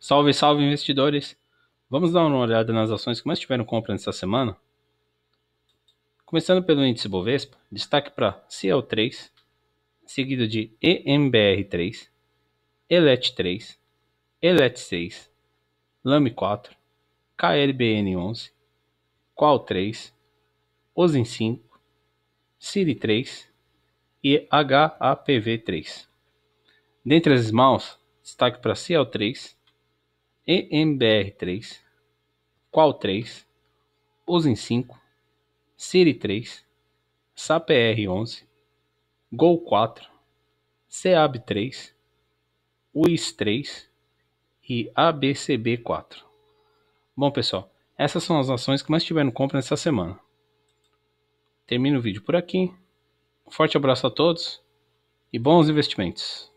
Salve, salve investidores! Vamos dar uma olhada nas ações que mais tiveram compra nessa semana? Começando pelo índice Bovespa, destaque para CL3, seguido de EMBR3, ELET3, ELET6, LAME4, KLBN11, Qual3, OSIN5, Siri3 e HAPV3. Dentre as mãos, destaque para CL3, EMBR3, Qual3, usin 5 Siri3, SAPR11, GOL4, CAB3, UIS3 e ABCB4. Bom, pessoal, essas são as ações que mais tiveram compra nessa semana. Termino o vídeo por aqui. Forte abraço a todos e bons investimentos!